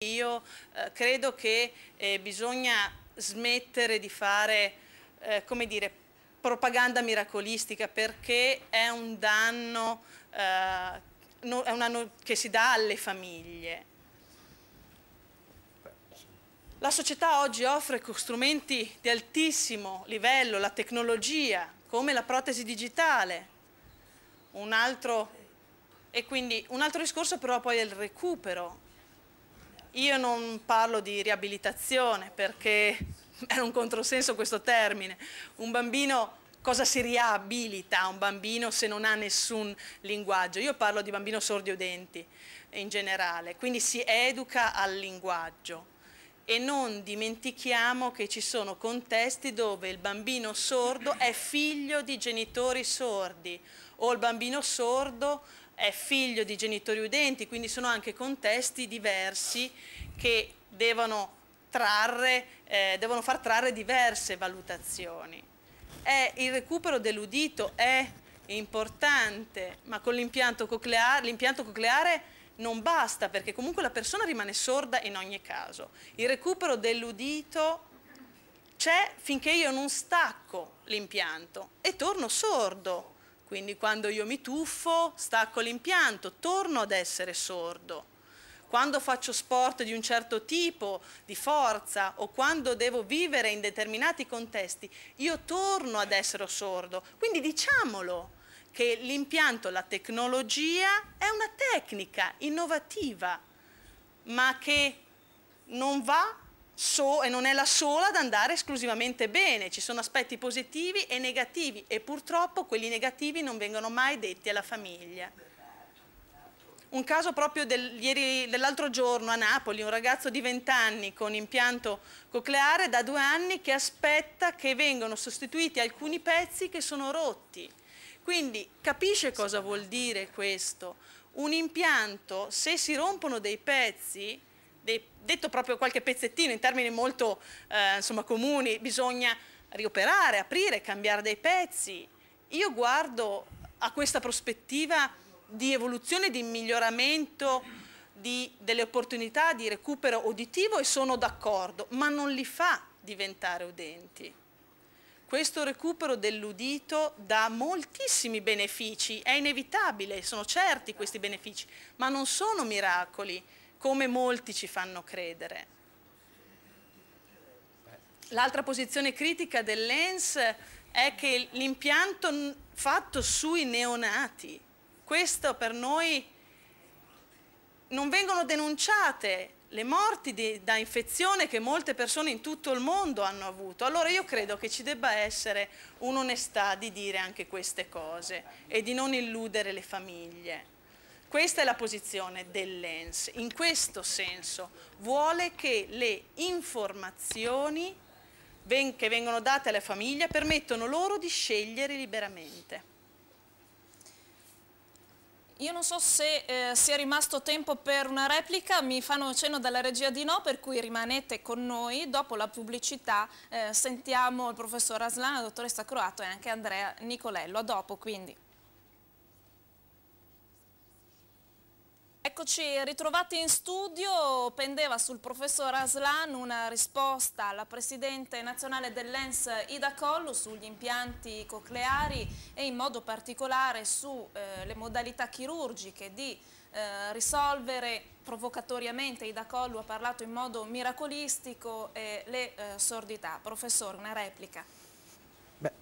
Io eh, credo che eh, bisogna smettere di fare, eh, come dire, propaganda miracolistica perché è un danno eh, no, è un che si dà alle famiglie. La società oggi offre strumenti di altissimo livello, la tecnologia, come la protesi digitale. Un altro, e quindi un altro discorso però poi è il recupero, io non parlo di riabilitazione perché era un controsenso questo termine. Un bambino cosa si riabilita un bambino se non ha nessun linguaggio? Io parlo di bambino sordi udenti in generale, quindi si educa al linguaggio e non dimentichiamo che ci sono contesti dove il bambino sordo è figlio di genitori sordi o il bambino sordo è figlio di genitori udenti, quindi sono anche contesti diversi che devono, trarre, eh, devono far trarre diverse valutazioni. È il recupero dell'udito è importante, ma con l'impianto cocleare, l'impianto cocleare non basta perché comunque la persona rimane sorda in ogni caso. Il recupero dell'udito c'è finché io non stacco l'impianto e torno sordo quindi quando io mi tuffo, stacco l'impianto, torno ad essere sordo. Quando faccio sport di un certo tipo, di forza, o quando devo vivere in determinati contesti, io torno ad essere sordo. Quindi diciamolo che l'impianto, la tecnologia è una tecnica innovativa, ma che non va so e non è la sola ad andare esclusivamente bene, ci sono aspetti positivi e negativi e purtroppo quelli negativi non vengono mai detti alla famiglia. Un caso proprio del, dell'altro giorno a Napoli, un ragazzo di 20 anni con impianto cocleare da due anni che aspetta che vengano sostituiti alcuni pezzi che sono rotti. Quindi capisce cosa vuol dire questo. Un impianto, se si rompono dei pezzi, dei, detto proprio qualche pezzettino in termini molto eh, insomma, comuni, bisogna rioperare, aprire, cambiare dei pezzi. Io guardo a questa prospettiva di evoluzione, di miglioramento di, delle opportunità di recupero uditivo e sono d'accordo, ma non li fa diventare udenti. Questo recupero dell'udito dà moltissimi benefici, è inevitabile, sono certi questi benefici, ma non sono miracoli come molti ci fanno credere. L'altra posizione critica dell'ENS è che l'impianto fatto sui neonati, questo per noi non vengono denunciate le morti di, da infezione che molte persone in tutto il mondo hanno avuto. Allora io credo che ci debba essere un'onestà di dire anche queste cose e di non illudere le famiglie. Questa è la posizione dell'ENS, in questo senso vuole che le informazioni che vengono date alle famiglie permettono loro di scegliere liberamente. Io non so se eh, sia rimasto tempo per una replica, mi fanno cenno dalla regia di no, per cui rimanete con noi. Dopo la pubblicità eh, sentiamo il professor Aslan, la dottoressa Croato e anche Andrea Nicolello. A dopo quindi. Eccoci ritrovati in studio, pendeva sul professor Aslan una risposta alla Presidente nazionale dell'ENS Ida Collo sugli impianti cocleari e in modo particolare sulle eh, modalità chirurgiche di eh, risolvere provocatoriamente, Ida Collu ha parlato in modo miracolistico, eh, le sordità. Professore, una replica. Beh.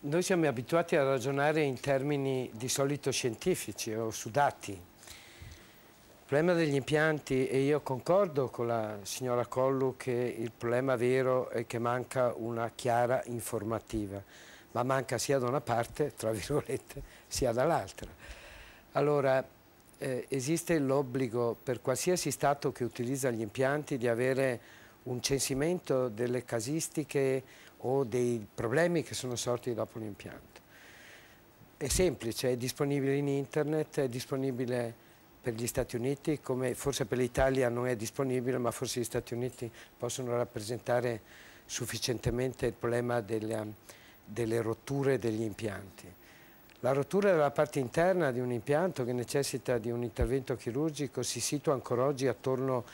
Noi siamo abituati a ragionare in termini di solito scientifici o su dati, problema degli impianti, e io concordo con la signora Collu che il problema vero è che manca una chiara informativa, ma manca sia da una parte, tra virgolette, sia dall'altra. Allora, eh, esiste l'obbligo per qualsiasi Stato che utilizza gli impianti di avere un censimento delle casistiche o dei problemi che sono sorti dopo l'impianto. È semplice, è disponibile in internet, è disponibile per gli Stati Uniti, come forse per l'Italia non è disponibile, ma forse gli Stati Uniti possono rappresentare sufficientemente il problema delle, delle rotture degli impianti. La rottura della parte interna di un impianto che necessita di un intervento chirurgico si situa ancora oggi attorno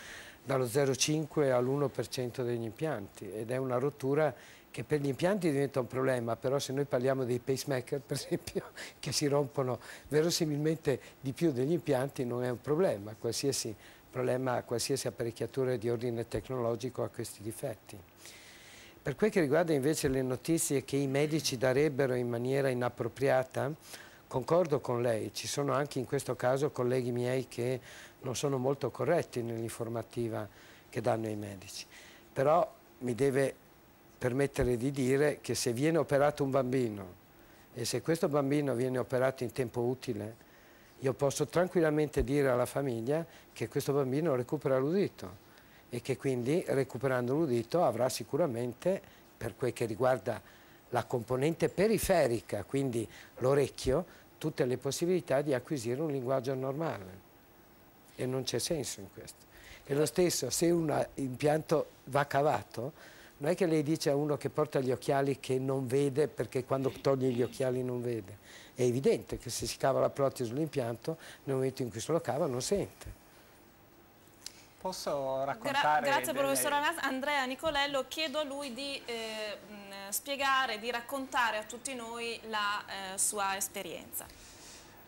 dallo 0,5 all'1% degli impianti ed è una rottura che per gli impianti diventa un problema, però se noi parliamo dei pacemaker, per esempio, che si rompono verosimilmente di più degli impianti, non è un problema, qualsiasi problema, qualsiasi apparecchiatura di ordine tecnologico ha questi difetti. Per quel che riguarda invece le notizie che i medici darebbero in maniera inappropriata, concordo con lei, ci sono anche in questo caso colleghi miei che non sono molto corretti nell'informativa che danno i medici, però mi deve permettere di dire che se viene operato un bambino e se questo bambino viene operato in tempo utile, io posso tranquillamente dire alla famiglia che questo bambino recupera l'udito e che quindi recuperando l'udito avrà sicuramente, per quel che riguarda la componente periferica, quindi l'orecchio, tutte le possibilità di acquisire un linguaggio normale. E non c'è senso in questo. E lo stesso, se un impianto va cavato, non è che lei dice a uno che porta gli occhiali che non vede perché quando toglie gli occhiali non vede. È evidente che se si cava la protesi sull'impianto, nel momento in cui se lo cava non sente. Posso raccontare? Gra grazie delle... professor Andrea Nicolello, chiedo a lui di eh, spiegare, di raccontare a tutti noi la eh, sua esperienza.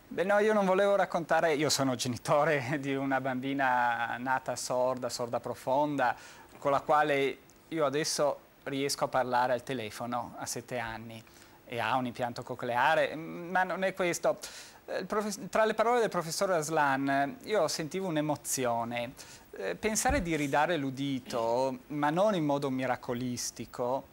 Beh no, io non volevo raccontare, io sono genitore di una bambina nata sorda, sorda profonda, con la quale io adesso riesco a parlare al telefono a sette anni e ha un impianto cocleare, mm, ma non è questo. Eh, tra le parole del professor Aslan io sentivo un'emozione. Eh, pensare di ridare l'udito, ma non in modo miracolistico,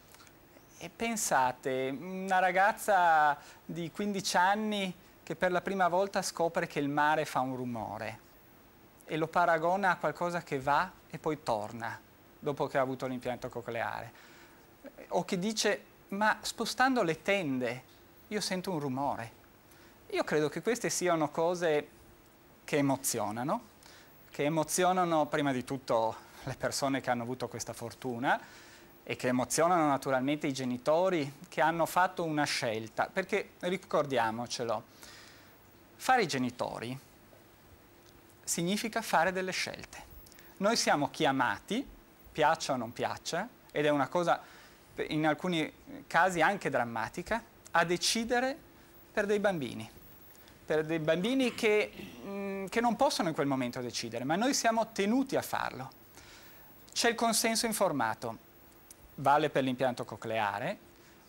e pensate, una ragazza di 15 anni che per la prima volta scopre che il mare fa un rumore e lo paragona a qualcosa che va e poi torna dopo che ha avuto l'impianto cocleare, o che dice ma spostando le tende io sento un rumore. Io credo che queste siano cose che emozionano, che emozionano prima di tutto le persone che hanno avuto questa fortuna e che emozionano naturalmente i genitori che hanno fatto una scelta, perché ricordiamocelo, fare i genitori significa fare delle scelte. Noi siamo chiamati piaccia o non piaccia, ed è una cosa in alcuni casi anche drammatica, a decidere per dei bambini, per dei bambini che, mh, mm, che non possono in quel momento decidere, ma noi siamo tenuti a farlo. C'è il consenso informato, vale per l'impianto cocleare,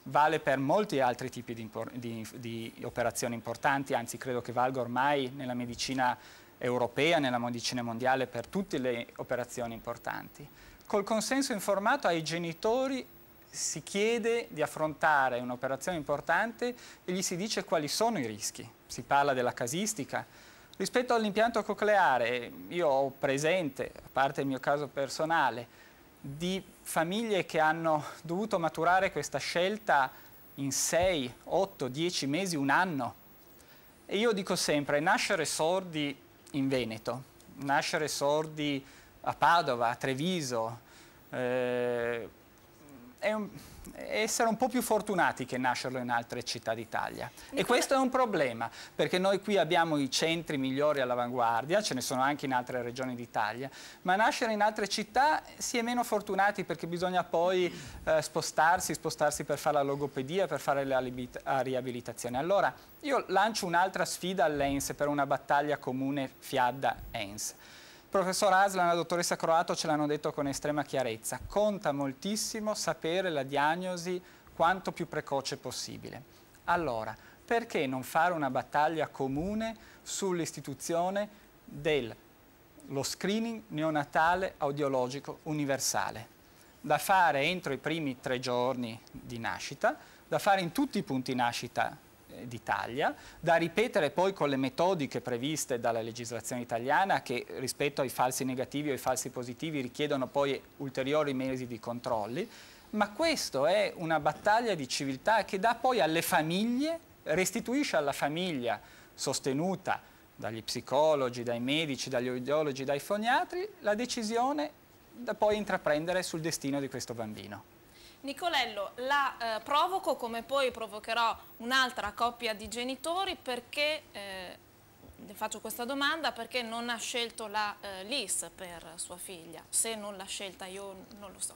vale per molti altri tipi di, di, di, operazioni importanti, anzi credo che valga ormai nella medicina europea, nella medicina mondiale per tutte le operazioni importanti. Col consenso informato ai genitori si chiede di affrontare un'operazione importante e gli si dice quali sono i rischi. Si parla della casistica. Rispetto all'impianto cocleare, io ho presente, a parte il mio caso personale, di famiglie che hanno dovuto maturare questa scelta in 6, 8, 10 mesi, un anno. E io dico sempre, nascere sordi in Veneto, nascere sordi a Padova, a Treviso. Eh, è un, essere un po' più fortunati che nascerlo in altre città d'Italia. E questo è un problema, perché noi qui abbiamo i centri migliori all'avanguardia, ce ne sono anche in altre regioni d'Italia, ma nascere in altre città si è meno fortunati perché bisogna poi eh, spostarsi, spostarsi per fare la logopedia, per fare la riabilitazione. Allora, io lancio un'altra sfida all'ENS per una battaglia comune Fiadda-ENS professor Aslan e la dottoressa Croato ce l'hanno detto con estrema chiarezza, conta moltissimo sapere la diagnosi quanto più precoce possibile. Allora, perché non fare una battaglia comune sull'istituzione dello screening neonatale audiologico universale? Da fare entro i primi tre giorni di nascita, da fare in tutti i punti nascita d'Italia, da ripetere poi con le metodiche previste dalla legislazione italiana che rispetto ai falsi negativi o ai falsi positivi richiedono poi ulteriori mesi di controlli, ma questa è una battaglia di civiltà che dà poi alle famiglie, restituisce alla famiglia sostenuta dagli psicologi, dai medici, dagli ideologi, dai foniatri, la decisione da poi intraprendere sul destino di questo bambino. Nicolello, la eh, provoco come poi provocherò un'altra coppia di genitori perché, eh, le faccio questa domanda, perché non ha scelto la eh, LIS per sua figlia? Se non l'ha scelta io non lo so.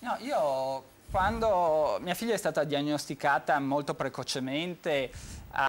No, io quando mia figlia è stata diagnosticata molto precocemente